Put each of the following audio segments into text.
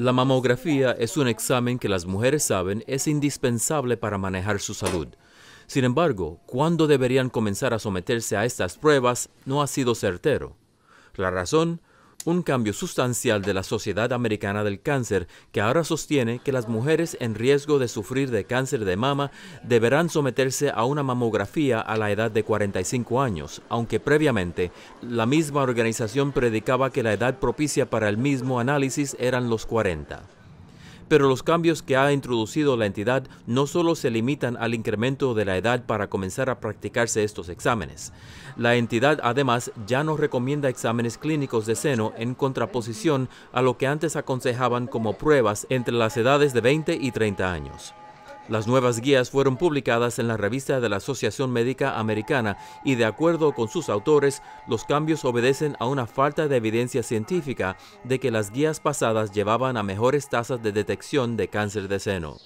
La mamografía es un examen que las mujeres saben es indispensable para manejar su salud. Sin embargo, cuándo deberían comenzar a someterse a estas pruebas no ha sido certero. La razón, un cambio sustancial de la Sociedad Americana del Cáncer, que ahora sostiene que las mujeres en riesgo de sufrir de cáncer de mama deberán someterse a una mamografía a la edad de 45 años, aunque previamente la misma organización predicaba que la edad propicia para el mismo análisis eran los 40. Pero los cambios que ha introducido la entidad no solo se limitan al incremento de la edad para comenzar a practicarse estos exámenes. La entidad además ya no recomienda exámenes clínicos de seno en contraposición a lo que antes aconsejaban como pruebas entre las edades de 20 y 30 años. Las nuevas guías fueron publicadas en la revista de la Asociación Médica Americana y de acuerdo con sus autores, los cambios obedecen a una falta de evidencia científica de que las guías pasadas llevaban a mejores tasas de detección de cáncer de seno.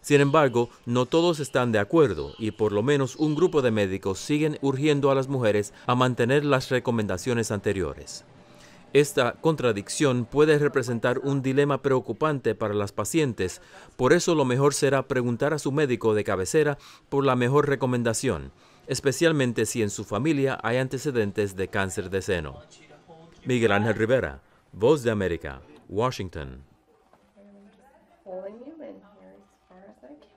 Sin embargo, no todos están de acuerdo y por lo menos un grupo de médicos siguen urgiendo a las mujeres a mantener las recomendaciones anteriores. Esta contradicción puede representar un dilema preocupante para las pacientes, por eso lo mejor será preguntar a su médico de cabecera por la mejor recomendación, especialmente si en su familia hay antecedentes de cáncer de seno. Miguel Ángel Rivera, Voz de América, Washington.